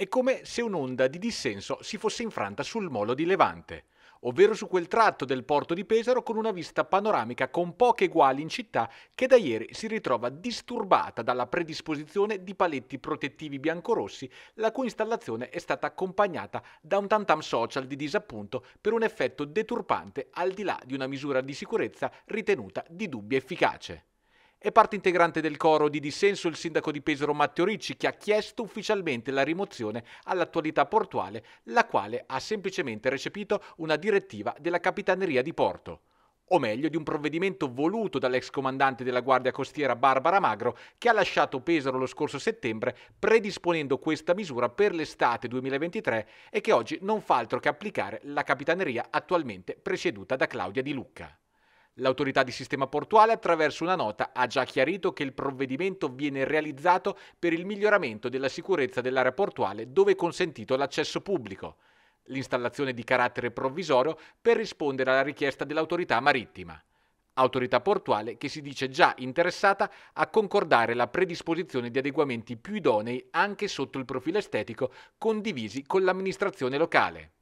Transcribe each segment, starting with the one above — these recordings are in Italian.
È come se un'onda di dissenso si fosse infranta sul molo di Levante, ovvero su quel tratto del porto di Pesaro con una vista panoramica con poche uguali in città che da ieri si ritrova disturbata dalla predisposizione di paletti protettivi biancorossi, la cui installazione è stata accompagnata da un tantam social di disappunto per un effetto deturpante al di là di una misura di sicurezza ritenuta di dubbia efficace. È parte integrante del coro di dissenso il sindaco di Pesaro Matteo Ricci che ha chiesto ufficialmente la rimozione all'attualità portuale, la quale ha semplicemente recepito una direttiva della Capitaneria di Porto o meglio di un provvedimento voluto dall'ex comandante della Guardia Costiera Barbara Magro, che ha lasciato Pesaro lo scorso settembre predisponendo questa misura per l'estate 2023 e che oggi non fa altro che applicare la capitaneria attualmente presieduta da Claudia Di Lucca. L'autorità di sistema portuale attraverso una nota ha già chiarito che il provvedimento viene realizzato per il miglioramento della sicurezza dell'area portuale dove è consentito l'accesso pubblico. L'installazione di carattere provvisorio per rispondere alla richiesta dell'autorità marittima. Autorità portuale che si dice già interessata a concordare la predisposizione di adeguamenti più idonei anche sotto il profilo estetico condivisi con l'amministrazione locale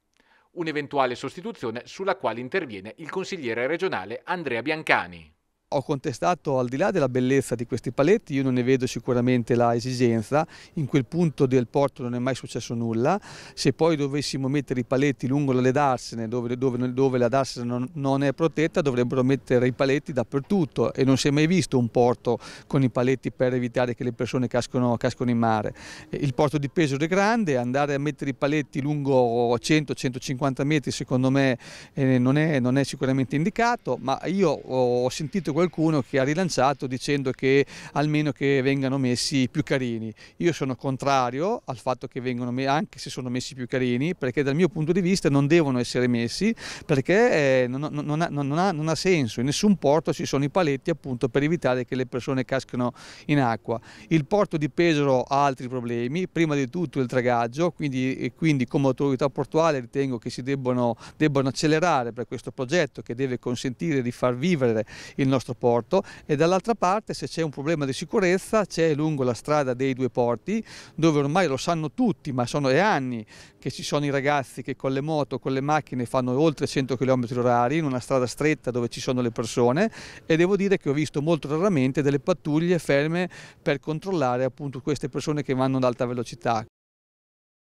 un'eventuale sostituzione sulla quale interviene il consigliere regionale Andrea Biancani. Ho contestato al di là della bellezza di questi paletti, io non ne vedo sicuramente la esigenza, in quel punto del porto non è mai successo nulla, se poi dovessimo mettere i paletti lungo le darsene, dove, dove, dove la darsene non, non, è protetta, dovrebbero mettere i paletti dappertutto e non si è mai visto un porto con i paletti per evitare che le persone cascano, cascano in mare. Eh, il porto di Pesaro è grande, andare a mettere i paletti lungo 100-150 metri secondo me eh, non, è, non, è, sicuramente indicato, ma io ho sentito qualcuno che ha rilanciato dicendo che almeno che vengano messi più carini. Io sono contrario al fatto che vengano messi, anche se sono messi più carini, perché dal mio punto di vista non devono essere messi, perché eh, non, non, ha, non, ha, non, ha, senso. In nessun porto ci sono i paletti appunto per evitare che le persone cascano in acqua. Il porto di Pesaro ha altri problemi, prima di tutto il tragaggio, quindi, quindi come autorità portuale ritengo che si debbano, debbano accelerare per questo progetto che deve consentire di far vivere il nostro nostro porto e dall'altra parte se c'è un problema di sicurezza c'è lungo la strada dei due porti dove ormai lo sanno tutti ma sono anni che ci sono i ragazzi che con le moto, con le macchine fanno oltre 100 km h in una strada stretta dove ci sono le persone e devo dire che ho visto molto raramente delle pattuglie ferme per controllare appunto queste persone che vanno ad alta velocità.